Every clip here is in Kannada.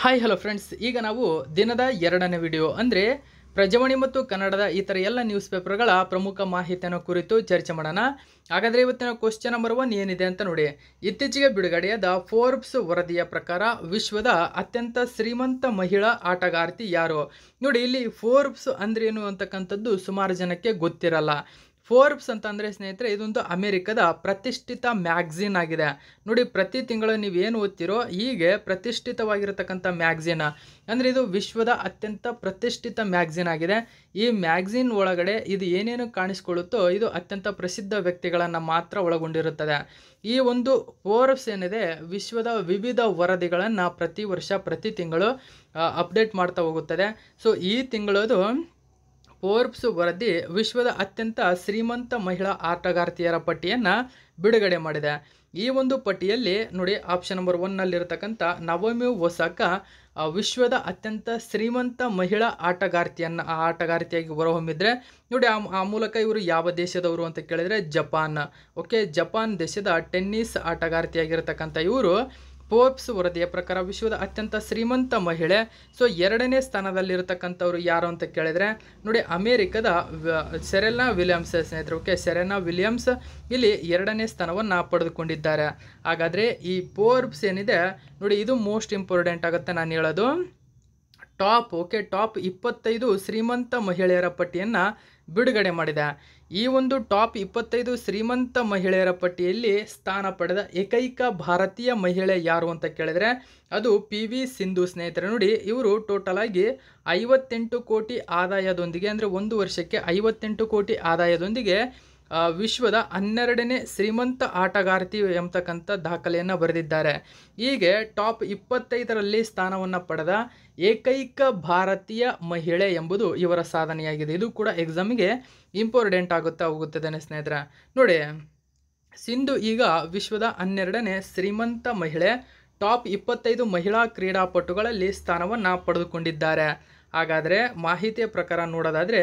ಹಾಯ್ ಹಲೋ ಫ್ರೆಂಡ್ಸ್ ಈಗ ನಾವು ದಿನದ ಎರಡನೇ ವಿಡಿಯೋ ಅಂದರೆ ಪ್ರಜಾವಾಣಿ ಮತ್ತು ಕನ್ನಡದ ಈ ಥರ ಎಲ್ಲ ನ್ಯೂಸ್ ಪೇಪರ್ಗಳ ಪ್ರಮುಖ ಮಾಹಿತಿಯನ್ನು ಕುರಿತು ಚರ್ಚೆ ಮಾಡೋಣ ಹಾಗಾದರೆ ಇವತ್ತಿನ ಕ್ವಶನ್ ನಂಬರ್ ಒನ್ ಏನಿದೆ ಅಂತ ನೋಡಿ ಇತ್ತೀಚೆಗೆ ಬಿಡುಗಡೆಯಾದ ಫೋರ್ಬ್ಸ್ ವರದಿಯ ಪ್ರಕಾರ ವಿಶ್ವದ ಅತ್ಯಂತ ಶ್ರೀಮಂತ ಮಹಿಳಾ ಆಟಗಾರ್ತಿ ಯಾರು ನೋಡಿ ಇಲ್ಲಿ ಫೋರ್ಬ್ಸ್ ಅಂದ್ರೇನು ಅಂತಕ್ಕಂಥದ್ದು ಸುಮಾರು ಜನಕ್ಕೆ ಗೊತ್ತಿರಲ್ಲ ಫೋರ್ಬ್ಸ್ ಅಂತಂದರೆ ಸ್ನೇಹಿತರೆ ಇದೊಂದು ಅಮೆರಿಕದ ಪ್ರತಿಷ್ಠಿತ ಮ್ಯಾಗ್ಝಿನ್ ಆಗಿದೆ ನೋಡಿ ಪ್ರತಿ ತಿಂಗಳು ನೀವು ಏನು ಓದ್ತಿರೋ ಹೀಗೆ ಪ್ರತಿಷ್ಠಿತವಾಗಿರತಕ್ಕಂಥ ಮ್ಯಾಗ್ಝಿನ ಅಂದರೆ ಇದು ವಿಶ್ವದ ಅತ್ಯಂತ ಪ್ರತಿಷ್ಠಿತ ಮ್ಯಾಗ್ಝಿನ್ ಆಗಿದೆ ಈ ಮ್ಯಾಗ್ಝಿನ್ ಒಳಗಡೆ ಇದು ಏನೇನು ಕಾಣಿಸ್ಕೊಳ್ಳುತ್ತೋ ಇದು ಅತ್ಯಂತ ಪ್ರಸಿದ್ಧ ವ್ಯಕ್ತಿಗಳನ್ನು ಮಾತ್ರ ಒಳಗೊಂಡಿರುತ್ತದೆ ಈ ಒಂದು ಫೋರ್ಬ್ಸ್ ಏನಿದೆ ವಿಶ್ವದ ವಿವಿಧ ವರದಿಗಳನ್ನು ಪ್ರತಿ ವರ್ಷ ಪ್ರತಿ ತಿಂಗಳು ಅಪ್ಡೇಟ್ ಮಾಡ್ತಾ ಹೋಗುತ್ತದೆ ಸೊ ಈ ತಿಂಗಳದು ಫೋರ್ಬ್ಸ್ ವರದಿ ವಿಶ್ವದ ಅತ್ಯಂತ ಶ್ರೀಮಂತ ಮಹಿಳಾ ಆಟಗಾರ್ತಿಯರ ಪಟ್ಟಿಯನ್ನು ಬಿಡುಗಡೆ ಮಾಡಿದೆ ಈ ಒಂದು ಪಟ್ಟಿಯಲ್ಲಿ ನೋಡಿ ಆಪ್ಷನ್ ನಂಬರ್ ಒನ್ನಲ್ಲಿರತಕ್ಕಂಥ ನವಮಿ ಒಸಾಕ ವಿಶ್ವದ ಅತ್ಯಂತ ಶ್ರೀಮಂತ ಮಹಿಳಾ ಆಟಗಾರ್ತಿಯನ್ನು ಆಟಗಾರ್ತಿಯಾಗಿ ಹೊರಹೊಮ್ಮಿದ್ರೆ ನೋಡಿ ಆ ಮೂಲಕ ಇವರು ಯಾವ ದೇಶದವರು ಅಂತ ಕೇಳಿದರೆ ಜಪಾನ್ ಓಕೆ ಜಪಾನ್ ದೇಶದ ಟೆನ್ನಿಸ್ ಆಟಗಾರ್ತಿಯಾಗಿರ್ತಕ್ಕಂಥ ಇವರು ಫೋರ್ಬ್ಸ್ ವರದಿಯ ಪ್ರಕಾರ ವಿಶ್ವದ ಅತ್ಯಂತ ಶ್ರೀಮಂತ ಮಹಿಳೆ ಸೊ ಎರಡನೇ ಸ್ಥಾನದಲ್ಲಿರತಕ್ಕಂಥವ್ರು ಯಾರು ಅಂತ ಕೇಳಿದರೆ ನೋಡಿ ಅಮೇರಿಕದ ಸೆರೆನಾ ವಿಲಿಯಮ್ಸ್ ಸ್ನೇಹಿತರು ಓಕೆ ಸೆರೆನಾ ವಿಲಿಯಮ್ಸ್ ಇಲ್ಲಿ ಎರಡನೇ ಸ್ಥಾನವನ್ನು ಪಡೆದುಕೊಂಡಿದ್ದಾರೆ ಹಾಗಾದರೆ ಈ ಪೋರ್ಬ್ಸ್ ಏನಿದೆ ನೋಡಿ ಇದು ಮೋಸ್ಟ್ ಇಂಪಾರ್ಟೆಂಟ್ ಆಗುತ್ತೆ ನಾನು ಹೇಳೋದು ಟಾಪ್ ಓಕೆ ಟಾಪ್ ಇಪ್ಪತ್ತೈದು ಶ್ರೀಮಂತ ಮಹಿಳೆಯರ ಪಟ್ಟಿಯನ್ನು ಬಿಡುಗಡೆ ಮಾಡಿದೆ ಈ ಒಂದು ಟಾಪ್ ಇಪ್ಪತ್ತೈದು ಶ್ರೀಮಂತ ಮಹಿಳೆಯರ ಪಟ್ಟಿಯಲ್ಲಿ ಸ್ಥಾನ ಪಡೆದ ಏಕೈಕ ಭಾರತೀಯ ಮಹಿಳೆ ಯಾರು ಅಂತ ಕೇಳಿದರೆ ಅದು ಪಿ ವಿ ಸಿಂಧು ಸ್ನೇಹಿತರೆ ನೋಡಿ ಇವರು ಟೋಟಲ್ ಆಗಿ ಐವತ್ತೆಂಟು ಕೋಟಿ ಆದಾಯದೊಂದಿಗೆ ಅಂದರೆ ಒಂದು ವರ್ಷಕ್ಕೆ ಐವತ್ತೆಂಟು ಕೋಟಿ ಆದಾಯದೊಂದಿಗೆ ವಿಶ್ವದ ಹನ್ನೆರಡನೇ ಶ್ರೀಮಂತ ಆಟಗಾರ್ತಿ ಎಂಬತಕ್ಕಂಥ ದಾಖಲೆಯನ್ನು ಬರೆದಿದ್ದಾರೆ ಹೀಗೆ ಟಾಪ್ ಇಪ್ಪತ್ತೈದರಲ್ಲಿ ಸ್ಥಾನವನ್ನು ಪಡೆದ ಏಕೈಕ ಭಾರತೀಯ ಮಹಿಳೆ ಎಂಬುದು ಇವರ ಸಾಧನೆಯಾಗಿದೆ ಇದು ಕೂಡ ಎಕ್ಸಾಮ್ಗೆ ಇಂಪಾರ್ಟೆಂಟ್ ಆಗುತ್ತಾ ಹೋಗುತ್ತದೆ ಸ್ನೇಹಿತರೆ ನೋಡಿ ಸಿಂಧು ಈಗ ವಿಶ್ವದ ಹನ್ನೆರಡನೇ ಶ್ರೀಮಂತ ಮಹಿಳೆ ಟಾಪ್ ಇಪ್ಪತ್ತೈದು ಮಹಿಳಾ ಕ್ರೀಡಾಪಟುಗಳಲ್ಲಿ ಸ್ಥಾನವನ್ನು ಪಡೆದುಕೊಂಡಿದ್ದಾರೆ ಹಾಗಾದರೆ ಮಾಹಿತಿಯ ಪ್ರಕಾರ ನೋಡೋದಾದರೆ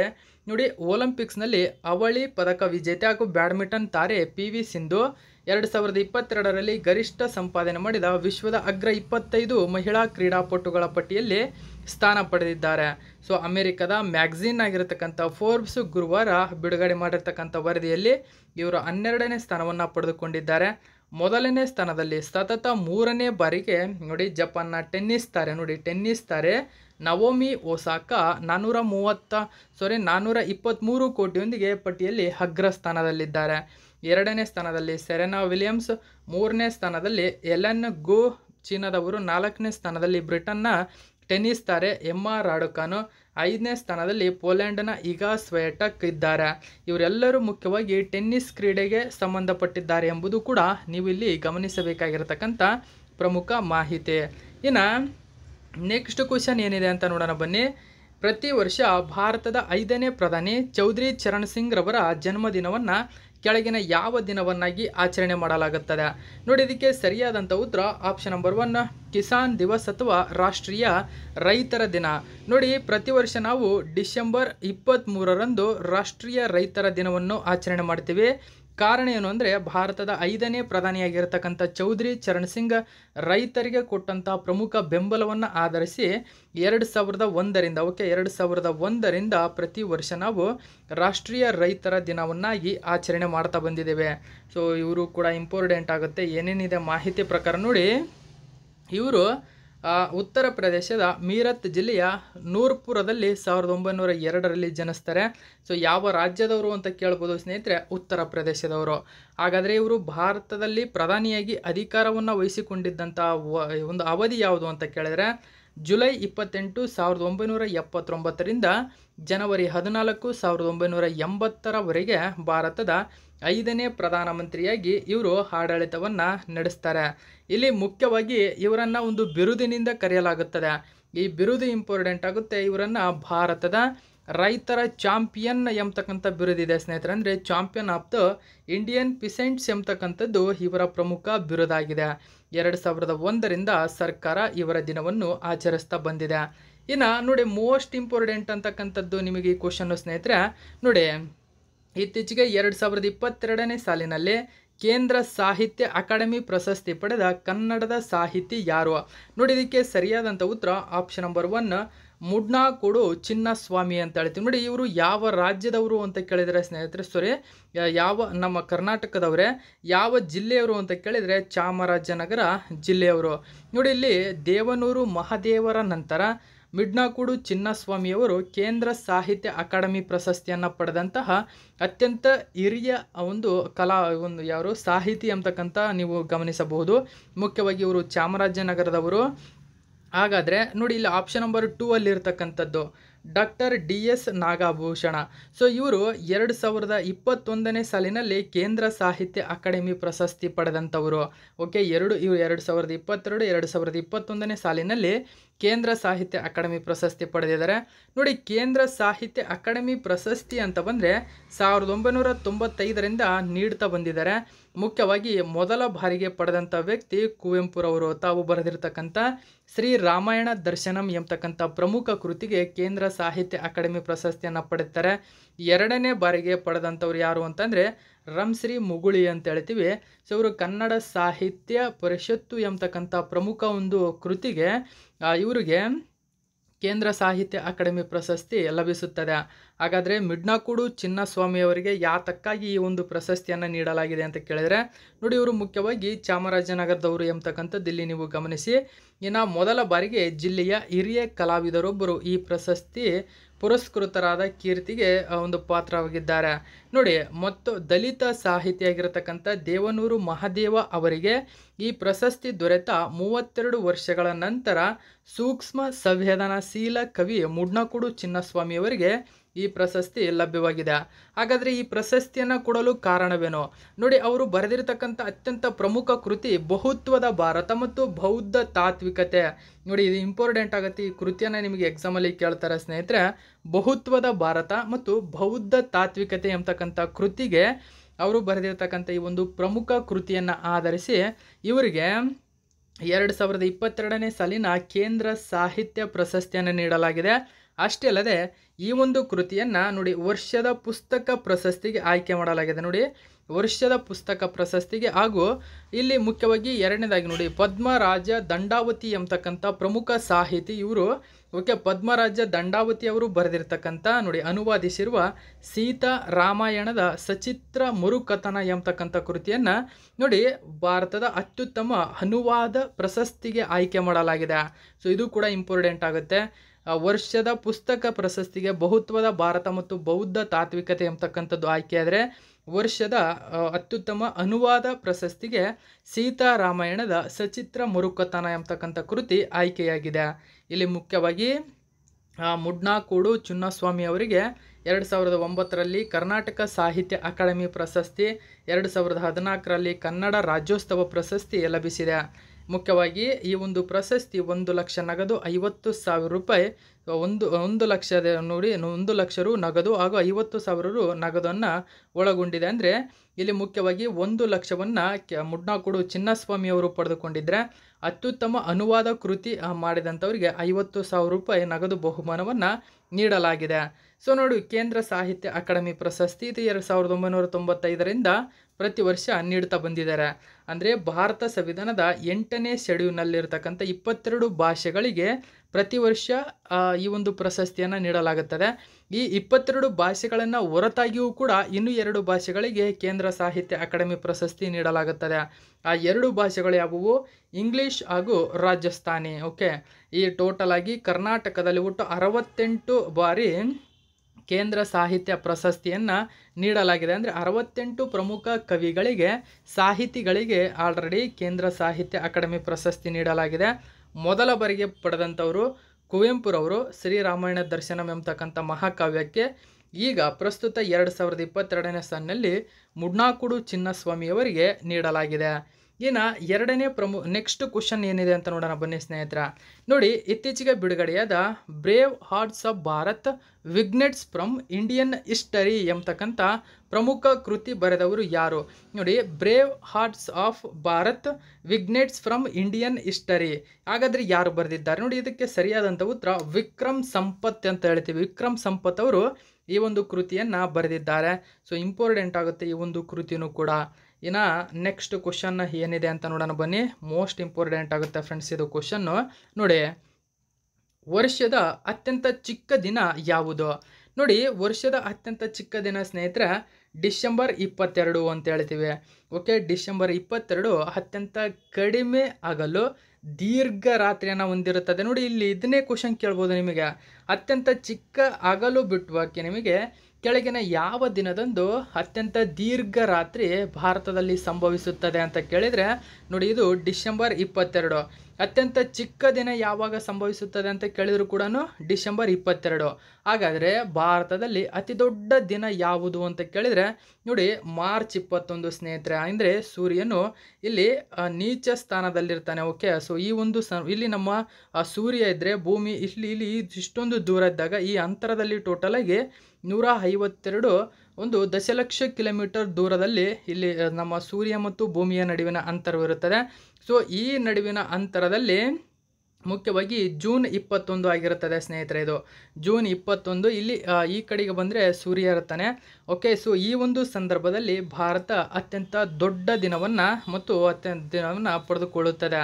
ನೋಡಿ ಒಲಿಂಪಿಕ್ಸ್ನಲ್ಲಿ ಅವಳಿ ಪದಕ ವಿಜೇತೆ ಹಾಗೂ ಬ್ಯಾಡ್ಮಿಂಟನ್ ತಾರೆ ಪಿ ವಿ ಸಿಂಧು ಎರಡು ಸಾವಿರದ ಇಪ್ಪತ್ತೆರಡರಲ್ಲಿ ಗರಿಷ್ಠ ಸಂಪಾದನೆ ಮಾಡಿದ ವಿಶ್ವದ ಅಗ್ರ ಇಪ್ಪತ್ತೈದು ಮಹಿಳಾ ಕ್ರೀಡಾಪಟುಗಳ ಪಟ್ಟಿಯಲ್ಲಿ ಸ್ಥಾನ ಪಡೆದಿದ್ದಾರೆ ಸೊ ಅಮೆರಿಕದ ಮ್ಯಾಗ್ಝಿನ್ ಆಗಿರತಕ್ಕಂಥ ಫೋರ್ಬ್ಸ್ ಗುರುವಾರ ಬಿಡುಗಡೆ ಮಾಡಿರ್ತಕ್ಕಂಥ ವರದಿಯಲ್ಲಿ ಇವರು ಹನ್ನೆರಡನೇ ಸ್ಥಾನವನ್ನು ಪಡೆದುಕೊಂಡಿದ್ದಾರೆ ಮೊದಲನೇ ಸ್ಥಾನದಲ್ಲಿ ಸತತ ಮೂರನೇ ಬಾರಿಗೆ ನೋಡಿ ಜಪಾನ್ನ ಟೆನ್ನಿಸ್ ತಾರೆ ನೋಡಿ ಟೆನ್ನಿಸ್ ತಾರೆ ನವೋಮಿ ಓಸಾಕಾ ನಾನ್ನೂರ ಮೂವತ್ತ ಸಾರಿ ನಾನ್ನೂರ ಇಪ್ಪತ್ತ್ಮೂರು ಕೋಟಿಯೊಂದಿಗೆ ಪಟ್ಟಿಯಲ್ಲಿ ಅಗ್ರ ಸ್ಥಾನದಲ್ಲಿದ್ದಾರೆ ಎರಡನೇ ಸ್ಥಾನದಲ್ಲಿ ಸೆರೆನಾ ವಿಲಿಯಮ್ಸ್ ಮೂರನೇ ಸ್ಥಾನದಲ್ಲಿ ಎಲೆನ್ ಗೋ ಚೀನಾದವರು ನಾಲ್ಕನೇ ಸ್ಥಾನದಲ್ಲಿ ಬ್ರಿಟನ್ನ ಟೆನ್ನಿಸ್ ತಾರೆ ಎಮ್ ಆರ್ ರಾಡುಕಾನು ಐದನೇ ಸ್ಥಾನದಲ್ಲಿ ಪೋಲೆಂಡ್ನ ಇಗಾ ಸ್ವೇಟಕ್ ಇದ್ದಾರೆ ಇವರೆಲ್ಲರೂ ಮುಖ್ಯವಾಗಿ ಟೆನ್ನಿಸ್ ಕ್ರೀಡೆಗೆ ಸಂಬಂಧಪಟ್ಟಿದ್ದಾರೆ ಎಂಬುದು ಕೂಡ ನೀವು ಇಲ್ಲಿ ಗಮನಿಸಬೇಕಾಗಿರತಕ್ಕಂಥ ಪ್ರಮುಖ ಮಾಹಿತಿ ಇನ್ನು ನೆಕ್ಸ್ಟ್ ಕ್ವಶನ್ ಏನಿದೆ ಅಂತ ನೋಡೋಣ ಬನ್ನಿ ಪ್ರತಿ ವರ್ಷ ಭಾರತದ ಐದನೇ ಪ್ರಧಾನಿ ಚೌಧರಿ ಚರಣ್ ಸಿಂಗ್ ರವರ ಜನ್ಮದಿನವನ್ನು ಕೆಳಗಿನ ಯಾವ ದಿನವನ್ನಾಗಿ ಆಚರಣೆ ಮಾಡಲಾಗುತ್ತದೆ ನೋಡಿ ಇದಕ್ಕೆ ಸರಿಯಾದಂಥ ಉತ್ತರ option number one Kisan Diwas ಅಥವಾ ರಾಷ್ಟ್ರೀಯ ರೈತರ ದಿನ ನೋಡಿ ಪ್ರತಿ ವರ್ಷ ನಾವು ಡಿಸೆಂಬರ್ ಇಪ್ಪತ್ತ್ಮೂರರಂದು ರಾಷ್ಟ್ರೀಯ ರೈತರ ದಿನವನ್ನು ಆಚರಣೆ ಮಾಡ್ತೀವಿ ಕಾರಣ ಏನು ಅಂದರೆ ಭಾರತದ ಐದನೇ ಪ್ರಧಾನಿಯಾಗಿರ್ತಕ್ಕಂಥ ಚೌಧರಿ ಚರಣ್ ಸಿಂಗ್ ರೈತರಿಗೆ ಕೊಟ್ಟಂತಹ ಪ್ರಮುಖ ಬೆಂಬಲವನ್ನು ಆಧರಿಸಿ ಎರಡು ಸಾವಿರದ ಒಂದರಿಂದ ಓಕೆ ಎರಡು ಸಾವಿರದ ಒಂದರಿಂದ ಪ್ರತಿ ವರ್ಷ ನಾವು ರಾಷ್ಟ್ರೀಯ ರೈತರ ದಿನವನ್ನಾಗಿ ಆಚರಣೆ ಮಾಡ್ತಾ ಬಂದಿದ್ದೇವೆ ಸೊ ಇವರು ಕೂಡ ಇಂಪಾರ್ಟೆಂಟ್ ಆಗುತ್ತೆ ಏನೇನಿದೆ ಮಾಹಿತಿ ಪ್ರಕಾರ ನೋಡಿ ಇವರು ಉತ್ತರ ಪ್ರದೇಶದ ಮೀರತ್ ಜಿಲ್ಲೆಯ ನೂರ್ಪುರದಲ್ಲಿ ಸಾವಿರದ ಒಂಬೈನೂರ ಎರಡರಲ್ಲಿ ಜನಿಸ್ತಾರೆ ಸೊ ಯಾವ ರಾಜ್ಯದವರು ಅಂತ ಕೇಳ್ಬೋದು ಸ್ನೇಹಿತರೆ ಉತ್ತರ ಪ್ರದೇಶದವರು ಹಾಗಾದರೆ ಇವರು ಭಾರತದಲ್ಲಿ ಪ್ರಧಾನಿಯಾಗಿ ಅಧಿಕಾರವನ್ನು ವಹಿಸಿಕೊಂಡಿದ್ದಂಥ ಒಂದು ಅವಧಿ ಯಾವುದು ಅಂತ ಕೇಳಿದರೆ ಜುಲೈ ಇಪ್ಪತ್ತೆಂಟು ಸಾವಿರದ ಒಂಬೈನೂರ ಎಪ್ಪತ್ತೊಂಬತ್ತರಿಂದ ಜನವರಿ ಹದಿನಾಲ್ಕು ಸಾವಿರದ ಒಂಬೈನೂರ ಎಂಬತ್ತರವರೆಗೆ ಭಾರತದ ಐದನೇ ಪ್ರಧಾನಮಂತ್ರಿಯಾಗಿ ಇವರು ಆಡಳಿತವನ್ನು ನಡೆಸ್ತಾರೆ ಇಲ್ಲಿ ಮುಖ್ಯವಾಗಿ ಇವರನ್ನು ಒಂದು ಬಿರುದಿನಿಂದ ಕರೆಯಲಾಗುತ್ತದೆ ಈ ಬಿರುದು ಇಂಪಾರ್ಟೆಂಟ್ ಆಗುತ್ತೆ ಇವರನ್ನು ಭಾರತದ ರೈತರ ಚಾಂಪಿಯನ್ ಎಂಬತಕ್ಕಂಥ ಬಿರುದಿದೆ ಸ್ನೇಹಿತರೆ ಅಂದರೆ champion of the Indian peasants ಎಂಬತಕ್ಕಂಥದ್ದು ಇವರ ಪ್ರಮುಖ ಬಿರುದಾಗಿದೆ ಎರಡು ಸಾವಿರದ ಒಂದರಿಂದ ಸರ್ಕಾರ ಇವರ ದಿನವನ್ನು ಆಚರಿಸ್ತಾ ಬಂದಿದೆ ಇನ್ನು ನೋಡಿ ಮೋಸ್ಟ್ ಇಂಪಾರ್ಟೆಂಟ್ ಅಂತಕ್ಕಂಥದ್ದು ನಿಮಗೆ ಈ ಕ್ವಶನ್ನು ಸ್ನೇಹಿತರೆ ನೋಡಿ ಇತ್ತೀಚೆಗೆ ಎರಡು ಸಾವಿರದ ಇಪ್ಪತ್ತೆರಡನೇ ಸಾಲಿನಲ್ಲಿ ಕೇಂದ್ರ ಸಾಹಿತ್ಯ ಅಕಾಡೆಮಿ ಪ್ರಶಸ್ತಿ ಪಡೆದ ಕನ್ನಡದ ಸಾಹಿತಿ ಯಾರು ನೋಡಿ ಇದಕ್ಕೆ ಸರಿಯಾದಂಥ ಉತ್ತರ option number one Mudnakudu Chinnaswamy ಅಂತ ಹೇಳ್ತೀವಿ ನೋಡಿ ಇವರು ಯಾವ ರಾಜ್ಯದವರು ಅಂತ ಕೇಳಿದರೆ ಸ್ನೇಹಿತರೆ ಸರಿ ಯಾವ ನಮ್ಮ ಕರ್ನಾಟಕದವರೇ ಯಾವ ಜಿಲ್ಲೆಯವರು ಅಂತ ಕೇಳಿದರೆ ಚಾಮರಾಜನಗರ ಜಿಲ್ಲೆಯವರು ನೋಡಿ ಇಲ್ಲಿ ದೇವನೂರು ಮಹಾದೇವರ ನಂತರ ಮಿಡ್ನಾಕೂಡು ಚಿನ್ನಸ್ವಾಮಿಯವರು ಕೇಂದ್ರ ಸಾಹಿತ್ಯ ಅಕಾಡೆಮಿ ಪ್ರಶಸ್ತಿಯನ್ನು ಪಡೆದಂತಹ ಅತ್ಯಂತ ಹಿರಿಯ ಒಂದು ಕಲಾ ಒಂದು ಯಾರು ಸಾಹಿತಿ ಅಂತಕ್ಕಂಥ ನೀವು ಗಮನಿಸಬಹುದು ಮುಖ್ಯವಾಗಿ ಇವರು ಚಾಮರಾಜನಗರದವರು ಹಾಗಾದರೆ ನೋಡಿ ಇಲ್ಲಿ ಆಪ್ಷನ್ ನಂಬರ್ ಟೂ ಅಲ್ಲಿ doctor D S Nagabhushana so ಇವರು ಎರಡು ಸಾವಿರದ ಇಪ್ಪತ್ತೊಂದನೇ ಸಾಲಿನಲ್ಲಿ ಕೇಂದ್ರ ಸಾಹಿತ್ಯ ಅಕಾಡೆಮಿ ಪ್ರಶಸ್ತಿ ಪಡೆದಂಥವರು ಓಕೆ ಎರಡು ಇವರು ಎರಡು ಸಾವಿರದ ಇಪ್ಪತ್ತೆರಡು ಎರಡು ಸಾವಿರದ ಇಪ್ಪತ್ತೊಂದನೇ ಸಾಲಿನಲ್ಲಿ ಕೇಂದ್ರ ಸಾಹಿತ್ಯ ಅಕಾಡೆಮಿ ಪ್ರಶಸ್ತಿ ಪಡೆದಿದ್ದಾರೆ ನೋಡಿ ಕೇಂದ್ರ ಸಾಹಿತ್ಯ ಅಕಾಡೆಮಿ ಪ್ರಶಸ್ತಿ ಅಂತ ಬಂದರೆ ಸಾವಿರದ ಒಂಬೈನೂರ ತೊಂಬತ್ತೈದರಿಂದ ನೀಡ್ತಾ ಬಂದಿದ್ದಾರೆ ಮುಖ್ಯವಾಗಿ ಮೊದಲ ಬಾರಿಗೆ ಪಡೆದಂಥ ವ್ಯಕ್ತಿ ಕುವೆಂಪುರವರು ತಾವು ಬರೆದಿರ್ತಕ್ಕಂಥ ಶ್ರೀ ರಾಮಾಯಣ ದರ್ಶನಂ ಎಂಬತಕ್ಕಂಥ ಪ್ರಮುಖ ಕೃತಿಗೆ ಕೇಂದ್ರ ಸಾಹಿತ್ಯ ಅಕಾಡೆಮಿ ಪ್ರಶಸ್ತಿಯನ್ನು ಪಡೆದಿದ್ದಾರೆ ಎರಡನೇ ಬಾರಿಗೆ ಪಡೆದಂಥವ್ರು ಯಾರು ಅಂತಂದರೆ ರಂಶ್ರೀ ಮುಗುಳಿ ಅಂತ ಹೇಳ್ತೀವಿ ಸೊ ಇವರು ಕನ್ನಡ ಸಾಹಿತ್ಯ ಪರಿಷತ್ತು ಎಂಬತಕ್ಕಂಥ ಪ್ರಮುಖ ಒಂದು ಕೃತಿಗೆ ಇವರಿಗೆ ಕೇಂದ್ರ ಸಾಹಿತ್ಯ ಅಕಾಡೆಮಿ ಪ್ರಶಸ್ತಿ ಲಭಿಸುತ್ತದೆ ಹಾಗಾದರೆ ಮಿಡ್ನಾಕೂಡು ಚಿನ್ನಸ್ವಾಮಿಯವರಿಗೆ ಯಾತಕ್ಕಾಗಿ ಈ ಒಂದು ಪ್ರಶಸ್ತಿಯನ್ನು ನೀಡಲಾಗಿದೆ ಅಂತ ಕೇಳಿದರೆ ನೋಡಿ ಇವರು ಮುಖ್ಯವಾಗಿ ಚಾಮರಾಜನಗರದವರು ಎಂಬತಕ್ಕಂಥದ್ದು ಇಲ್ಲಿ ನೀವು ಗಮನಿಸಿ ಇನ್ನು ಮೊದಲ ಬಾರಿಗೆ ಜಿಲ್ಲೆಯ ಹಿರಿಯ ಕಲಾವಿದರೊಬ್ಬರು ಈ ಪ್ರಶಸ್ತಿ ಪುರಸ್ಕೃತರಾದ ಕೀರ್ತಿಗೆ ಒಂದು ಪಾತ್ರವಾಗಿದ್ದಾರೆ ನೋಡಿ ಮತ್ತು ದಲಿತ ಸಾಹಿತಿಯಾಗಿರತಕ್ಕಂಥ ದೇವನೂರು ಮಹಾದೇವ ಅವರಿಗೆ ಈ ಪ್ರಶಸ್ತಿ ದೊರೆತ ಮೂವತ್ತೆರಡು ವರ್ಷಗಳ ನಂತರ ಸೂಕ್ಷ್ಮ ಸಂವೇದನಾಶೀಲ ಕವಿ ಮುಡ್ನಕುಡು ಚಿನ್ನಸ್ವಾಮಿಯವರಿಗೆ ಈ ಪ್ರಶಸ್ತಿ ಲಭ್ಯವಾಗಿದೆ ಹಾಗಾದರೆ ಈ ಪ್ರಶಸ್ತಿಯನ್ನು ಕೊಡಲು ಕಾರಣವೇನು ನೋಡಿ ಅವರು ಬರೆದಿರತಕ್ಕಂಥ ಅತ್ಯಂತ ಪ್ರಮುಖ ಕೃತಿ ಬಹುತ್ವದ ಭಾರತ ಮತ್ತು ಬೌದ್ಧ ತಾತ್ವಿಕತೆ ನೋಡಿ ಇದು ಇಂಪಾರ್ಟೆಂಟ್ ಆಗುತ್ತೆ ಈ ಕೃತಿಯನ್ನು ನಿಮಗೆ ಎಕ್ಸಾಮಲ್ಲಿ ಕೇಳ್ತಾರೆ ಸ್ನೇಹಿತರೆ ಬಹುತ್ವದ ಭಾರತ ಮತ್ತು ಬೌದ್ಧ ತಾತ್ವಿಕತೆ ಎಂಬತಕ್ಕಂಥ ಕೃತಿಗೆ ಅವರು ಬರೆದಿರತಕ್ಕಂಥ ಈ ಒಂದು ಪ್ರಮುಖ ಕೃತಿಯನ್ನು ಆಧರಿಸಿ ಇವರಿಗೆ ಎರಡು ಸಾವಿರದ ಇಪ್ಪತ್ತೆರಡನೇ ಸಾಲಿನ ಕೇಂದ್ರ ಸಾಹಿತ್ಯ ಪ್ರಶಸ್ತಿಯನ್ನು ನೀಡಲಾಗಿದೆ ಅಷ್ಟೇ ಅಲ್ಲದೆ ಈ ಒಂದು ಕೃತಿಯನ್ನು ನೋಡಿ ವರ್ಷದ ಪುಸ್ತಕ ಪ್ರಶಸ್ತಿಗೆ ಆಯ್ಕೆ ಮಾಡಲಾಗಿದೆ ನೋಡಿ ವರ್ಷದ ಪುಸ್ತಕ ಪ್ರಶಸ್ತಿಗೆ ಹಾಗೂ ಇಲ್ಲಿ ಮುಖ್ಯವಾಗಿ ಎರಡನೇದಾಗಿ ನೋಡಿ ಪದ್ಮರಾಜ ದಂಡಾವತಿ ಎಂಬತಕ್ಕಂಥ ಪ್ರಮುಖ ಸಾಹಿತಿ ಇವರು ಓಕೆ ಪದ್ಮರಾಜ ದಂಡಾವತಿ ಅವರು ಬರೆದಿರ್ತಕ್ಕಂಥ ನೋಡಿ ಅನುವಾದಿಸಿರುವ ಸೀತಾ ರಾಮಾಯಣದ ಸಚಿತ್ರ ಮರುಕಥನ ಎಂಬತಕ್ಕಂಥ ಕೃತಿಯನ್ನು ನೋಡಿ ಭಾರತದ ಅತ್ಯುತ್ತಮ ಅನುವಾದ ಪ್ರಶಸ್ತಿಗೆ ಆಯ್ಕೆ ಮಾಡಲಾಗಿದೆ ಸೊ ಇದು ಕೂಡ ಇಂಪಾರ್ಟೆಂಟ್ ಆಗುತ್ತೆ ವರ್ಷದ ಪುಸ್ತಕ ಪ್ರಶಸ್ತಿಗೆ ಬಹುತ್ವದ ಭಾರತ ಮತ್ತು ಬೌದ್ಧ ತಾತ್ವಿಕತೆ ಎಂಬತಕ್ಕಂಥದ್ದು ಆಯ್ಕೆಯಾದರೆ ವರ್ಷದ ಅತ್ಯುತ್ತಮ ಅನುವಾದ ಪ್ರಶಸ್ತಿಗೆ ಸೀತಾರಾಮಾಯಣದ ಸಚಿತ್ರ ಮರುಕತನ ಎಂಬತಕ್ಕಂಥ ಕೃತಿ ಆಯ್ಕೆಯಾಗಿದೆ ಇಲ್ಲಿ ಮುಖ್ಯವಾಗಿ ಮುಡ್ನಾಕೂಡು ಚುನ್ನಸ್ವಾಮಿ ಅವರಿಗೆ ಎರಡು ಸಾವಿರದ ಒಂಬತ್ತರಲ್ಲಿ ಕರ್ನಾಟಕ ಸಾಹಿತ್ಯ ಅಕಾಡೆಮಿ ಪ್ರಶಸ್ತಿ ಎರಡು ಸಾವಿರದ ಹದಿನಾಲ್ಕರಲ್ಲಿ ಕನ್ನಡ ರಾಜ್ಯೋತ್ಸವ ಪ್ರಶಸ್ತಿ ಲಭಿಸಿದೆ ಮುಖ್ಯವಾಗಿ ಈ ಒಂದು ಪ್ರಶಸ್ತಿ ಒಂದು ಲಕ್ಷ ನಗದು ಐವತ್ತು ಸಾವಿರ ರೂಪಾಯಿ ಒಂದು ಒಂದು ಲಕ್ಷದ ನೋಡಿ ಒಂದು ಲಕ್ಷ ರು ನಗದು ಹಾಗೂ ಐವತ್ತು ಸಾವಿರ ರು ನಗದನ್ನು ಒಳಗೊಂಡಿದೆ ಅಂದರೆ ಇಲ್ಲಿ ಮುಖ್ಯವಾಗಿ ಒಂದು ಲಕ್ಷವನ್ನು ಕೆ ಮುಡ್ನಾಕುಡು ಚಿನ್ನಸ್ವಾಮಿಯವರು ಪಡೆದುಕೊಂಡಿದ್ದರೆ ಅತ್ಯುತ್ತಮ ಅನುವಾದ ಕೃತಿ ಮಾಡಿದಂಥವರಿಗೆ ಐವತ್ತು ಸಾವಿರ ರೂಪಾಯಿ ನಗದು ಬಹುಮಾನವನ್ನು ನೀಡಲಾಗಿದೆ ಸೊ ನೋಡಿ ಕೇಂದ್ರ ಸಾಹಿತ್ಯ ಅಕಾಡೆಮಿ ಪ್ರಶಸ್ತಿ ಇದು ಎರಡು ಸಾವಿರದ ಒಂಬೈನೂರ ತೊಂಬತ್ತೈದರಿಂದ ಪ್ರತಿ ವರ್ಷ ನೀಡ್ತಾ ಬಂದಿದ್ದಾರೆ ಅಂದರೆ ಭಾರತ ಸಂವಿಧಾನದ ಎಂಟನೇ ಶೆಡ್ಯೂಲ್ನಲ್ಲಿರ್ತಕ್ಕಂಥ ಇಪ್ಪತ್ತೆರಡು ಭಾಷೆಗಳಿಗೆ ಪ್ರತಿ ವರ್ಷ ಈ ಒಂದು ಪ್ರಶಸ್ತಿಯನ್ನು ನೀಡಲಾಗುತ್ತದೆ ಈ ಇಪ್ಪತ್ತೆರಡು ಭಾಷೆಗಳನ್ನು ಹೊರತಾಗಿಯೂ ಕೂಡ ಇನ್ನೂ ಎರಡು ಭಾಷೆಗಳಿಗೆ ಕೇಂದ್ರ ಸಾಹಿತ್ಯ ಅಕಾಡೆಮಿ ಪ್ರಶಸ್ತಿ ನೀಡಲಾಗುತ್ತದೆ ಆ ಎರಡು ಭಾಷೆಗಳು ಯಾವುವು ಇಂಗ್ಲೀಷ್ ಹಾಗೂ ರಾಜಸ್ಥಾನಿ ಓಕೆ ಈ ಟೋಟಲ್ ಆಗಿ ಕರ್ನಾಟಕದಲ್ಲಿ ಒಟ್ಟು ಅರವತ್ತೆಂಟು ಬಾರಿ ಕೇಂದ್ರ ಸಾಹಿತ್ಯ ಪ್ರಶಸ್ತಿಯನ್ನು ನೀಡಲಾಗಿದೆ ಅಂದರೆ ಅರವತ್ತೆಂಟು ಪ್ರಮುಖ ಕವಿಗಳಿಗೆ ಸಾಹಿತಿಗಳಿಗೆ ಆಲ್ರೆಡಿ ಕೇಂದ್ರ ಸಾಹಿತ್ಯ ಅಕಾಡೆಮಿ ಪ್ರಶಸ್ತಿ ನೀಡಲಾಗಿದೆ ಮೊದಲ ಬಾರಿಗೆ ಪಡೆದಂಥವರು ಕುವೆಂಪುರವರು ಶ್ರೀರಾಮಾಯಣ ದರ್ಶನಂ ಎಂಬತಕ್ಕಂಥ ಮಹಾಕಾವ್ಯಕ್ಕೆ ಈಗ ಪ್ರಸ್ತುತ ಎರಡು ಸಾವಿರದ ಇಪ್ಪತ್ತೆರಡನೇ ಸನ್ನಲ್ಲಿ ಮುಡ್ನಾಕುಡು ಚಿನ್ನಸ್ವಾಮಿಯವರಿಗೆ ನೀಡಲಾಗಿದೆ ಇನ್ನು ಎರಡನೇ ಪ್ರಮು ನೆಕ್ಸ್ಟ್ ಕ್ವಶನ್ ಏನಿದೆ ಅಂತ ನೋಡೋಣ ಬನ್ನಿ ಸ್ನೇಹಿತರ ನೋಡಿ ಇತ್ತೀಚೆಗೆ ಬಿಡುಗಡೆಯಾದ brave hearts of Bharat vignettes from Indian history ಎಂಬತಕ್ಕಂಥ ಪ್ರಮುಖ ಕೃತಿ ಬರೆದವರು ಯಾರು ನೋಡಿ brave hearts of Bharat vignettes from Indian history ಹಾಗಾದರೆ ಯಾರು ಬರೆದಿದ್ದಾರೆ ನೋಡಿ ಇದಕ್ಕೆ ಸರಿಯಾದಂಥ ಉತ್ತರ ವಿಕ್ರಮ್ ಸಂಪತ್ ಅಂತ ಹೇಳ್ತೀವಿ ವಿಕ್ರಮ್ ಸಂಪತ್ ಅವರು ಈ ಒಂದು ಕೃತಿಯನ್ನು ಬರೆದಿದ್ದಾರೆ ಸೊ ಇಂಪಾರ್ಟೆಂಟ್ ಆಗುತ್ತೆ ಈ ಒಂದು ಕೃತಿಯೂ ಕೂಡ ಇನ್ನು ನೆಕ್ಸ್ಟ್ ಕ್ವಶನ್ ಏನಿದೆ ಅಂತ ನೋಡೋಣ ಬನ್ನಿ ಮೋಸ್ಟ್ ಇಂಪಾರ್ಟೆಂಟ್ ಆಗುತ್ತೆ ಫ್ರೆಂಡ್ಸ್ ಇದು ಕ್ವಶನ್ನು ನೋಡಿ ವರ್ಷದ ಅತ್ಯಂತ ಚಿಕ್ಕ ದಿನ ಯಾವುದು ನೋಡಿ ವರ್ಷದ ಅತ್ಯಂತ ಚಿಕ್ಕ ದಿನ ಸ್ನೇಹಿತರೆ ಡಿಸೆಂಬರ್ ಇಪ್ಪತ್ತೆರಡು ಅಂತ ಹೇಳ್ತೀವಿ ಓಕೆ ಡಿಸೆಂಬರ್ ಇಪ್ಪತ್ತೆರಡು ಅತ್ಯಂತ ಕಡಿಮೆ ಆಗಲು ದೀರ್ಘ ರಾತ್ರಿಯನ್ನು ಹೊಂದಿರುತ್ತದೆ ನೋಡಿ ಇಲ್ಲಿ ಇದನ್ನೇ ಕ್ವಶನ್ ಕೇಳ್ಬೋದು ನಿಮಗೆ ಅತ್ಯಂತ ಚಿಕ್ಕ ಆಗಲು ಬಿಟ್ಟುವಕ್ಕೆ ನಿಮಗೆ ಕೆಳಗಿನ ಯಾವ ದಿನದಂದು ಅತ್ಯಂತ ದೀರ್ಘ ರಾತ್ರಿ ಭಾರತದಲ್ಲಿ ಸಂಭವಿಸುತ್ತದೆ ಅಂತ ಕೇಳಿದರೆ ನೋಡಿ ಇದು ಡಿಸೆಂಬರ್ ಇಪ್ಪತ್ತೆರಡು ಅತ್ಯಂತ ಚಿಕ್ಕ ದಿನ ಯಾವಾಗ ಸಂಭವಿಸುತ್ತದೆ ಅಂತ ಕೇಳಿದರೂ ಕೂಡ ಡಿಸೆಂಬರ್ ಇಪ್ಪತ್ತೆರಡು ಹಾಗಾದರೆ ಭಾರತದಲ್ಲಿ ಅತಿ ದೊಡ್ಡ ದಿನ ಯಾವುದು ಅಂತ ಕೇಳಿದರೆ ನೋಡಿ ಮಾರ್ಚ್ ಇಪ್ಪತ್ತೊಂದು ಸ್ನೇಹಿತರೆ ಅಂದರೆ ಸೂರ್ಯನು ಇಲ್ಲಿ ನೀಚ ಸ್ಥಾನದಲ್ಲಿರ್ತಾನೆ ಓಕೆ ಸೊ ಈ ಒಂದು ಸ ಇಲ್ಲಿ ನಮ್ಮ ಸೂರ್ಯ ಇದ್ದರೆ ಭೂಮಿ ಇಲ್ಲಿ ಇಲ್ಲಿ ಇಷ್ಟೊಂದು ದೂರ ಇದ್ದಾಗ ಈ ಅಂತರದಲ್ಲಿ ಟೋಟಲಾಗಿ ನೂರ ಐವತ್ತೆರಡು ಒಂದು ದಶಲಕ್ಷ ಕಿಲೋಮೀಟರ್ ದೂರದಲ್ಲಿ ಇಲ್ಲಿ ನಮ್ಮ ಸೂರ್ಯ ಮತ್ತು ಭೂಮಿಯ ನಡುವಿನ ಅಂತರವಿರುತ್ತದೆ ಸೊ ಈ ನಡುವಿನ ಅಂತರದಲ್ಲಿ ಮುಖ್ಯವಾಗಿ ಜೂನ್ ಇಪ್ಪತ್ತೊಂದು ಆಗಿರುತ್ತದೆ ಸ್ನೇಹಿತರೆ ಇದು ಜೂನ್ ಇಪ್ಪತ್ತೊಂದು ಇಲ್ಲಿ ಈ ಕಡೆಗೆ ಬಂದರೆ ಸೂರ್ಯ ಇರುತ್ತಾನೆ ಓಕೆ ಸೊ ಈ ಒಂದು ಸಂದರ್ಭದಲ್ಲಿ ಭಾರತ ಅತ್ಯಂತ ದೊಡ್ಡ ದಿನವನ್ನು ಮತ್ತು ಅತ್ಯಂತ ದಿನವನ್ನು ಪಡೆದುಕೊಳ್ಳುತ್ತದೆ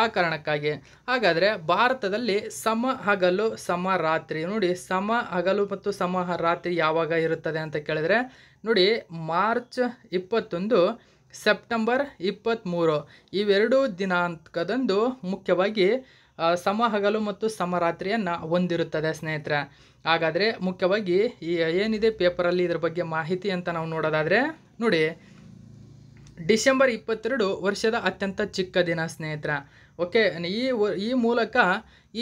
ಆ ಕಾರಣಕ್ಕಾಗಿ ಹಾಗಾದರೆ ಭಾರತದಲ್ಲಿ ಸಮ ಹಗಲು ಸಮ ರಾತ್ರಿ ನೋಡಿ ಸಮ ಹಗಲು ಮತ್ತು ಸಮ ರಾತ್ರಿ ಯಾವಾಗ ಇರುತ್ತದೆ ಅಂತ ಕೇಳಿದರೆ ನೋಡಿ ಮಾರ್ಚ್ ಇಪ್ಪತ್ತೊಂದು ಸೆಪ್ಟೆಂಬರ್ ಇಪ್ಪತ್ತ್ಮೂರು ಇವೆರಡೂ ದಿನಾಂಕದಂದು ಮುಖ್ಯವಾಗಿ ಸಮ ಹಗಲು ಮತ್ತು ಸಮರಾತ್ರಿಯನ್ನು ಹೊಂದಿರುತ್ತದೆ ಸ್ನೇಹಿತರೆ ಹಾಗಾದರೆ ಮುಖ್ಯವಾಗಿ ಈ ಏನಿದೆ ಪೇಪರಲ್ಲಿ ಇದ್ರ ಬಗ್ಗೆ ಮಾಹಿತಿ ಅಂತ ನಾವು ನೋಡೋದಾದರೆ ನೋಡಿ ಡಿಸೆಂಬರ್ ಇಪ್ಪತ್ತೆರಡು ವರ್ಷದ ಅತ್ಯಂತ ಚಿಕ್ಕ ದಿನ ಸ್ನೇಹಿತರೆ ಓಕೆ ಈ ಈ ಮೂಲಕ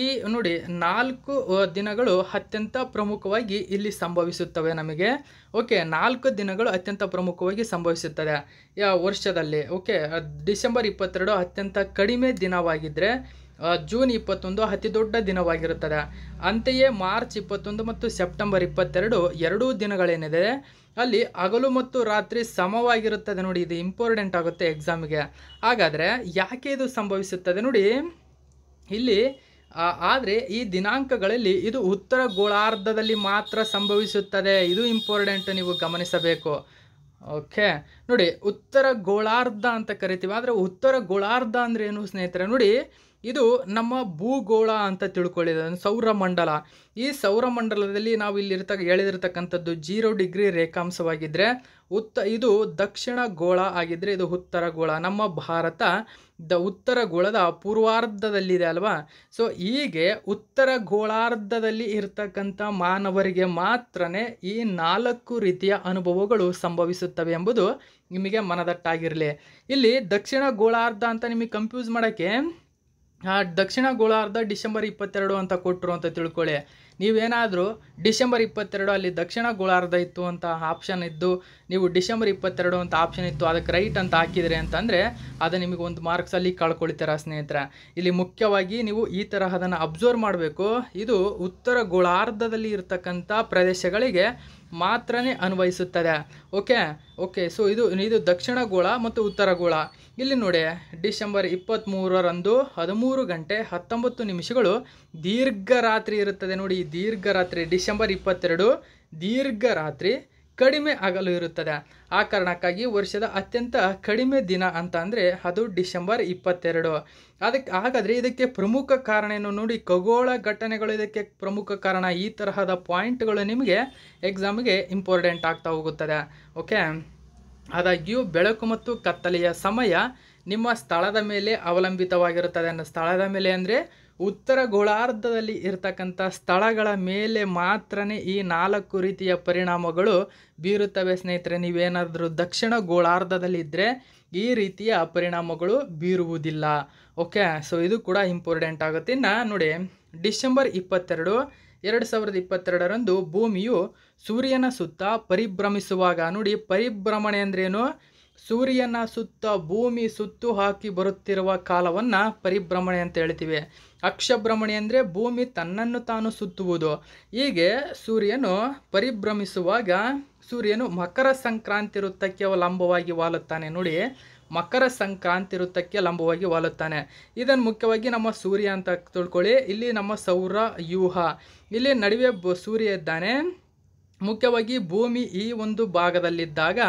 ಈ ನೋಡಿ ನಾಲ್ಕು ದಿನಗಳು ಅತ್ಯಂತ ಪ್ರಮುಖವಾಗಿ ಇಲ್ಲಿ ಸಂಭವಿಸುತ್ತವೆ ನಮಗೆ ಓಕೆ ನಾಲ್ಕು ದಿನಗಳು ಅತ್ಯಂತ ಪ್ರಮುಖವಾಗಿ ಸಂಭವಿಸುತ್ತದೆ ವರ್ಷದಲ್ಲಿ ಓಕೆ ಡಿಸೆಂಬರ್ ಇಪ್ಪತ್ತೆರಡು ಅತ್ಯಂತ ಕಡಿಮೆ ದಿನವಾಗಿದ್ದರೆ ಜೂನ್ ಇಪ್ಪತ್ತೊಂದು ಅತಿ ದೊಡ್ಡ ದಿನವಾಗಿರುತ್ತದೆ ಅಂತೆಯೇ ಮಾರ್ಚ್ ಇಪ್ಪತ್ತೊಂದು ಮತ್ತು ಸೆಪ್ಟೆಂಬರ್ ಇಪ್ಪತ್ತೆರಡು ಎರಡೂ ದಿನಗಳೇನಿದೆ ಅಲ್ಲಿ ಹಗಲು ಮತ್ತು ರಾತ್ರಿ ಸಮವಾಗಿರುತ್ತದೆ ನೋಡಿ ಇದು ಇಂಪಾರ್ಟೆಂಟ್ ಆಗುತ್ತೆ ಎಕ್ಸಾಮಿಗೆ ಹಾಗಾದರೆ ಯಾಕೆ ಇದು ಸಂಭವಿಸುತ್ತದೆ ನೋಡಿ ಇಲ್ಲಿ ಆದರೆ ಈ ದಿನಾಂಕಗಳಲ್ಲಿ ಇದು ಉತ್ತರ ಗೋಳಾರ್ಧದಲ್ಲಿ ಮಾತ್ರ ಸಂಭವಿಸುತ್ತದೆ ಇದು ಇಂಪಾರ್ಟೆಂಟ್ ನೀವು ಗಮನಿಸಬೇಕು ಓಕೆ ನೋಡಿ ಉತ್ತರ ಗೋಳಾರ್ಧ ಅಂತ ಕರಿತೀವಿ ಆದರೆ ಉತ್ತರ ಗೋಳಾರ್ಧ ಅಂದ್ರೆ ಏನು ಸ್ನೇಹಿತರೆ ನೋಡಿ ಇದು ನಮ್ಮ ಭೂಗೋಳ ಅಂತ ತಿಳ್ಕೊಳ್ಳಿದೆ ಸೌರಮಂಡಲ ಈ ಸೌರಮಂಡಲದಲ್ಲಿ ನಾವು ಇಲ್ಲಿರ್ತಕ್ಕ ಹೇಳಿದಿರ್ತಕ್ಕಂಥದ್ದು ಜೀರೋ ಡಿಗ್ರಿ ರೇಖಾಂಶವಾಗಿದ್ದರೆ ಉತ್ತ ಇದು ದಕ್ಷಿಣ ಗೋಳ ಆಗಿದ್ರೆ ಇದು ಉತ್ತರ ಗೋಳ ನಮ್ಮ ಭಾರತ ದ ಉತ್ತರ ಗೋಳದ ಪೂರ್ವಾರ್ಧದಲ್ಲಿದೆ ಅಲ್ವಾ ಸೊ ಹೀಗೆ ಉತ್ತರ ಗೋಳಾರ್ಧದಲ್ಲಿ ಇರ್ತಕ್ಕಂಥ ಮಾನವರಿಗೆ ಮಾತ್ರ ಈ ನಾಲ್ಕು ರೀತಿಯ ಅನುಭವಗಳು ಸಂಭವಿಸುತ್ತವೆ ಎಂಬುದು ನಿಮಗೆ ಮನದಟ್ಟಾಗಿರಲಿ ಇಲ್ಲಿ ದಕ್ಷಿಣ ಗೋಳಾರ್ಧ ಅಂತ ನಿಮಗೆ ಕನ್ಫ್ಯೂಸ್ ಮಾಡೋಕ್ಕೆ ದಕ್ಷಿಣ ಗೋಳಾರ್ಧ ಡಿಸೆಂಬರ್ ಇಪ್ಪತ್ತೆರಡು ಅಂತ ಕೊಟ್ಟರು ಅಂತ ತಿಳ್ಕೊಳ್ಳಿ ನೀವೇನಾದರೂ ಡಿಸೆಂಬರ್ ಇಪ್ಪತ್ತೆರಡು ಅಲ್ಲಿ ದಕ್ಷಿಣ ಗೋಳಾರ್ಧ ಇತ್ತು ಅಂತ ಆಪ್ಷನ್ ಇದ್ದು ನೀವು ಡಿಸೆಂಬರ್ ಇಪ್ಪತ್ತೆರಡು ಅಂತ ಆಪ್ಷನ್ ಇತ್ತು ಅದಕ್ಕೆ ರೈಟ್ ಅಂತ ಹಾಕಿದರೆ ಅಂತಂದರೆ ಅದು ನಿಮಗೆ ಒಂದು ಮಾರ್ಕ್ಸಲ್ಲಿ ಕಳ್ಕೊಳ್ತೀರ ಸ್ನೇಹಿತರೆ ಇಲ್ಲಿ ಮುಖ್ಯವಾಗಿ ನೀವು ಈ ತರಹದನ್ನು ಅಬ್ಸರ್ವ್ ಮಾಡಬೇಕು ಇದು ಉತ್ತರ ಗೋಳಾರ್ಧದಲ್ಲಿ ಇರತಕ್ಕಂಥ ಪ್ರದೇಶಗಳಿಗೆ ಮಾತ್ರ ಅನ್ವಯಿಸುತ್ತದೆ ಓಕೆ ಓಕೆ ಸೊ ಇದು ಇದು ದಕ್ಷಿಣ ಗೋಳ ಮತ್ತು ಉತ್ತರ ಗೋಳ ಇಲ್ಲಿ ನೋಡಿ ಡಿಸೆಂಬರ್ ಇಪ್ಪತ್ತ್ಮೂರರಂದು ಹದಿಮೂರು ಗಂಟೆ ಹತ್ತೊಂಬತ್ತು ನಿಮಿಷಗಳು ದೀರ್ಘ ರಾತ್ರಿ ಇರುತ್ತದೆ ನೋಡಿ ಈ ದೀರ್ಘ ರಾತ್ರಿ ಡಿಸೆಂಬರ್ ಇಪ್ಪತ್ತೆರಡು ದೀರ್ಘ ರಾತ್ರಿ ಕಡಿಮೆ ಆಗಲು ಇರುತ್ತದೆ ಆ ಕಾರಣಕ್ಕಾಗಿ ವರ್ಷದ ಅತ್ಯಂತ ಕಡಿಮೆ ದಿನ ಅಂತ ಅಂದರೆ ಅದು ಡಿಸೆಂಬರ್ ಇಪ್ಪತ್ತೆರಡು ಅದಕ್ಕೆ ಹಾಗಾದರೆ ಇದಕ್ಕೆ ಪ್ರಮುಖ ಕಾರಣ ಏನು ನೋಡಿ ಖಗೋಳ ಘಟನೆಗಳು ಇದಕ್ಕೆ ಪ್ರಮುಖ ಕಾರಣ ಈ ತರಹದ ಪಾಯಿಂಟ್ಗಳು ನಿಮಗೆ ಎಕ್ಸಾಮ್ಗೆ ಇಂಪಾರ್ಟೆಂಟ್ ಆಗ್ತಾ ಹೋಗುತ್ತದೆ ಓಕೆ ಆದಾಗ್ಯೂ ಬೆಳಕು ಮತ್ತು ಕತ್ತಲೆಯ ಸಮಯ ನಿಮ್ಮ ಸ್ಥಳದ ಮೇಲೆ ಅವಲಂಬಿತವಾಗಿರುತ್ತದೆ ಅನ್ನೋ ಸ್ಥಳದ ಮೇಲೆ ಅಂದರೆ ಉತ್ತರ ಗೋಳಾರ್ಧದಲ್ಲಿ ಇರತಕ್ಕಂಥ ಸ್ಥಳಗಳ ಮೇಲೆ ಮಾತ್ರನೇ ಈ ನಾಲ್ಕು ರೀತಿಯ ಪರಿಣಾಮಗಳು ಬೀರುತ್ತವೆ ಸ್ನೇಹಿತರೆ ನೀವೇನಾದರೂ ದಕ್ಷಿಣ ಗೋಳಾರ್ಧದಲ್ಲಿದ್ದರೆ ಈ ರೀತಿಯ ಪರಿಣಾಮಗಳು ಬೀರುವುದಿಲ್ಲ ಓಕೆ ಸೊ ಇದು ಕೂಡ ಇಂಪಾರ್ಟೆಂಟ್ ಆಗುತ್ತೆ ಇನ್ನು ನೋಡಿ ಡಿಸೆಂಬರ್ ಇಪ್ಪತ್ತೆರಡು ಎರಡು ಸಾವಿರದ ಇಪ್ಪತ್ತೆರಡರಂದು ಭೂಮಿಯು ಸೂರ್ಯನ ಸುತ್ತ ಪರಿಭ್ರಮಿಸುವಾಗ ನೋಡಿ ಪರಿಭ್ರಮಣೆ ಅಂದ್ರೇನು ಸೂರ್ಯನ ಸುತ್ತ ಭೂಮಿ ಸುತ್ತು ಹಾಕಿ ಬರುತ್ತಿರುವ ಕಾಲವನ್ನು ಪರಿಭ್ರಮಣೆ ಅಂತ ಹೇಳ್ತೀವಿ ಅಕ್ಷಭ್ರಮಣೆ ಅಂದರೆ ಭೂಮಿ ತನ್ನನ್ನು ತಾನು ಸುತ್ತುವುದು ಹೀಗೆ ಸೂರ್ಯನು ಪರಿಭ್ರಮಿಸುವಾಗ ಸೂರ್ಯನು ಮಕರ ಸಂಕ್ರಾಂತಿ ವೃತ್ತಕ್ಕೆ ಲಂಬವಾಗಿ ವಾಲುತ್ತಾನೆ ನೋಡಿ ಮಕರ ಸಂಕ್ರಾಂತಿ ವೃತ್ತಕ್ಕೆ ಲಂಬವಾಗಿ ವಾಲುತ್ತಾನೆ ಇದನ್ನು ಮುಖ್ಯವಾಗಿ ನಮ್ಮ ಸೂರ್ಯ ಅಂತ ತಿಳ್ಕೊಳ್ಳಿ ಇಲ್ಲಿ ನಮ್ಮ ಸೌರ ಯೂಹ ಇಲ್ಲಿ ನಡುವೆ ಸೂರ್ಯ ಇದ್ದಾನೆ ಮುಖ್ಯವಾಗಿ ಭೂಮಿ ಈ ಒಂದು ಭಾಗದಲ್ಲಿದ್ದಾಗ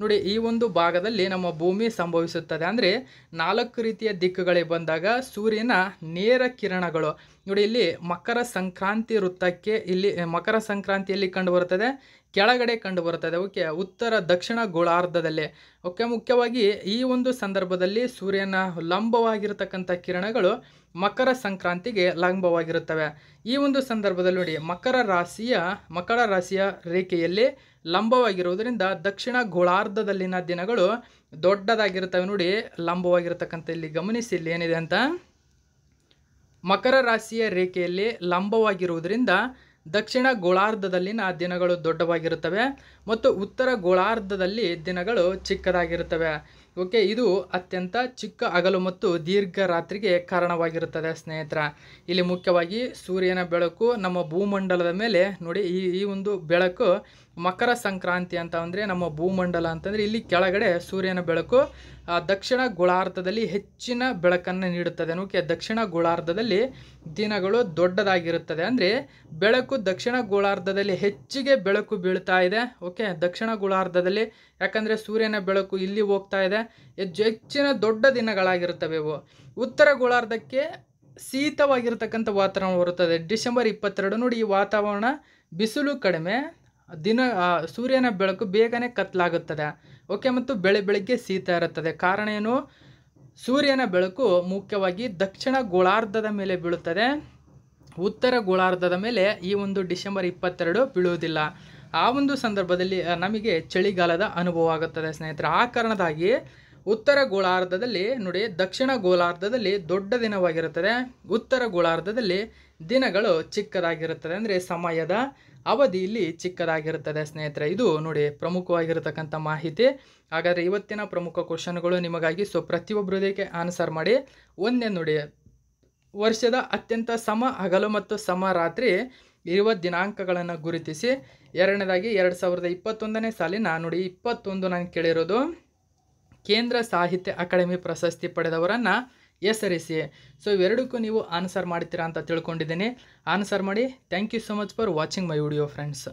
ನೋಡಿ ಈ ಒಂದು ಭಾಗದಲ್ಲಿ ನಮ್ಮ ಭೂಮಿ ಸಂಭವಿಸುತ್ತದೆ ಅಂದರೆ ನಾಲ್ಕು ರೀತಿಯ ದಿಕ್ಕುಗಳಿಗೆ ಬಂದಾಗ ಸೂರ್ಯನ ನೇರ ಕಿರಣಗಳು ನೋಡಿ ಇಲ್ಲಿ ಮಕರ ಸಂಕ್ರಾಂತಿ ವೃತ್ತಕ್ಕೆ ಇಲ್ಲಿ ಮಕರ ಸಂಕ್ರಾಂತಿಯಲ್ಲಿ ಕಂಡುಬರುತ್ತದೆ ಕೆಳಗಡೆ ಕಂಡು ಬರುತ್ತದೆ ಓಕೆ ಉತ್ತರ ದಕ್ಷಿಣ ಗೋಳಾರ್ಧದಲ್ಲಿ ಓಕೆ ಮುಖ್ಯವಾಗಿ ಈ ಒಂದು ಸಂದರ್ಭದಲ್ಲಿ ಸೂರ್ಯನ ಲಂಬವಾಗಿರತಕ್ಕಂಥ ಕಿರಣಗಳು ಮಕರ ಸಂಕ್ರಾಂತಿಗೆ ಲಂಬವಾಗಿರುತ್ತವೆ ಈ ಒಂದು ಸಂದರ್ಭದಲ್ಲಿ ನೋಡಿ ಮಕರ ರಾಶಿಯ ಮಕರ ರಾಶಿಯ ರೇಖೆಯಲ್ಲಿ ಲಂಬವಾಗಿರುವುದರಿಂದ ದಕ್ಷಿಣ ಗೋಳಾರ್ಧದಲ್ಲಿನ ದಿನಗಳು ದೊಡ್ಡದಾಗಿರುತ್ತವೆ ನೋಡಿ ಲಂಬವಾಗಿರತಕ್ಕಂಥ ಇಲ್ಲಿ ಗಮನಿಸಿ ಇಲ್ಲಿ ಏನಿದೆ ಅಂತ ಮಕರ ರಾಶಿಯ ರೇಖೆಯಲ್ಲಿ ಲಂಬವಾಗಿರುವುದರಿಂದ ದಕ್ಷಿಣ ಗೋಳಾರ್ಧದಲ್ಲಿನ ದಿನಗಳು ದೊಡ್ಡವಾಗಿರುತ್ತವೆ ಮತ್ತು ಉತ್ತರ ಗೋಳಾರ್ಧದಲ್ಲಿ ದಿನಗಳು ಚಿಕ್ಕದಾಗಿರುತ್ತವೆ ಓಕೆ ಇದು ಅತ್ಯಂತ ಚಿಕ್ಕ ಹಗಲು ಮತ್ತು ದೀರ್ಘ ರಾತ್ರಿಗೆ ಕಾರಣವಾಗಿರುತ್ತದೆ ಸ್ನೇಹಿತರ ಇಲ್ಲಿ ಮುಖ್ಯವಾಗಿ ಸೂರ್ಯನ ಬೆಳಕು ನಮ್ಮ ಭೂಮಂಡಲದ ಮೇಲೆ ನೋಡಿ ಈ ಈ ಒಂದು ಬೆಳಕು ಮಕರ ಸಂಕ್ರಾಂತಿ ಅಂತ ಅಂದರೆ ನಮ್ಮ ಭೂಮಂಡಲ ಅಂತಂದರೆ ಇಲ್ಲಿ ಕೆಳಗಡೆ ಸೂರ್ಯನ ಬೆಳಕು ದಕ್ಷಿಣ ಗೋಳಾರ್ಧದಲ್ಲಿ ಹೆಚ್ಚಿನ ಬೆಳಕನ್ನು ನೀಡುತ್ತದೆ ಓಕೆ ದಕ್ಷಿಣ ಗೋಳಾರ್ಧದಲ್ಲಿ ದಿನಗಳು ದೊಡ್ಡದಾಗಿರುತ್ತದೆ ಅಂದರೆ ಬೆಳಕು ದಕ್ಷಿಣ ಗೋಳಾರ್ಧದಲ್ಲಿ ಹೆಚ್ಚಿಗೆ ಬೆಳಕು ಬೀಳ್ತಾ ಇದೆ ಓಕೆ ದಕ್ಷಿಣ ಗೋಳಾರ್ಧದಲ್ಲಿ ಯಾಕಂದರೆ ಸೂರ್ಯನ ಬೆಳಕು ಇಲ್ಲಿ ಹೋಗ್ತಾ ಇದೆ ಹೆಚ್ಚು ಹೆಚ್ಚಿನ ದೊಡ್ಡ ದಿನಗಳಾಗಿರುತ್ತವೆ ಇವು ಉತ್ತರ ಗೋಳಾರ್ಧಕ್ಕೆ ಶೀತವಾಗಿರ್ತಕ್ಕಂಥ ವಾತಾವರಣ ಬರುತ್ತದೆ ಡಿಸೆಂಬರ್ ಇಪ್ಪತ್ತೆರಡು ನೋಡಿ ಈ ವಾತಾವರಣ ಬಿಸಿಲು ಕಡಿಮೆ ದಿನ ಸೂರ್ಯನ ಬೆಳಕು ಬೇಗನೆ ಕತ್ತಲಾಗುತ್ತದೆ ಓಕೆ ಮತ್ತು ಬೆಳೆ ಬೆಳಗ್ಗೆ ಶೀತ ಇರುತ್ತದೆ ಕಾರಣ ಏನು ಸೂರ್ಯನ ಬೆಳಕು ಮುಖ್ಯವಾಗಿ ದಕ್ಷಿಣ ಗೋಳಾರ್ಧದ ಮೇಲೆ ಬೀಳುತ್ತದೆ ಉತ್ತರ ಗೋಳಾರ್ಧದ ಮೇಲೆ ಈ ಒಂದು ಡಿಸೆಂಬರ್ ಇಪ್ಪತ್ತೆರಡು ಬೀಳುವುದಿಲ್ಲ ಆ ಒಂದು ಸಂದರ್ಭದಲ್ಲಿ ನಮಗೆ ಚಳಿಗಾಲದ ಅನುಭವ ಆಗುತ್ತದೆ ಸ್ನೇಹಿತರೆ ಆ ಕಾರಣದಾಗಿ ಉತ್ತರ ಗೋಳಾರ್ಧದಲ್ಲಿ ನೋಡಿ ದಕ್ಷಿಣ ಗೋಳಾರ್ಧದಲ್ಲಿ ದೊಡ್ಡ ದಿನವಾಗಿರುತ್ತದೆ ಉತ್ತರ ಗೋಳಾರ್ಧದಲ್ಲಿ ದಿನಗಳು ಚಿಕ್ಕದಾಗಿರುತ್ತದೆ ಅಂದರೆ ಸಮಯದ ಅವಧಿ ಇಲ್ಲಿ ಚಿಕ್ಕದಾಗಿರುತ್ತದೆ ಸ್ನೇಹಿತರೆ ಇದು ನೋಡಿ ಪ್ರಮುಖವಾಗಿರತಕ್ಕಂಥ ಮಾಹಿತಿ ಹಾಗಾದರೆ ಇವತ್ತಿನ ಪ್ರಮುಖ ಕ್ವಶನ್ಗಳು ನಿಮಗಾಗಿ ಸೊ ಪ್ರತಿಯೊಬ್ಬರದಕ್ಕೆ ಆನ್ಸರ್ ಮಾಡಿ ಒಂದೇ ನೋಡಿ ವರ್ಷದ ಅತ್ಯಂತ ಸಮ ಹಗಲು ಮತ್ತು ಸಮ ರಾತ್ರಿ ಇರುವ ದಿನಾಂಕಗಳನ್ನು ಗುರುತಿಸಿ ಎರಡನೇದಾಗಿ ಎರಡು ಸಾವಿರದ ಇಪ್ಪತ್ತೊಂದನೇ ಸಾಲಿನ ನೋಡಿ ಇಪ್ಪತ್ತೊಂದು ನಾನು ಕೇಳಿರೋದು ಕೇಂದ್ರ ಸಾಹಿತ್ಯ ಅಕಾಡೆಮಿ ಪ್ರಶಸ್ತಿ ಪಡೆದವರನ್ನು ಎಸ್ ಸರ್ ಎಸ್ ಸೊ ಇವೆರಡಕ್ಕೂ ನೀವು ಆನ್ಸರ್ ಮಾಡ್ತೀರಾ ಅಂತ ತಿಳ್ಕೊಂಡಿದ್ದೀನಿ ಆನ್ಸರ್ ಮಾಡಿ thank you so much for watching my video friends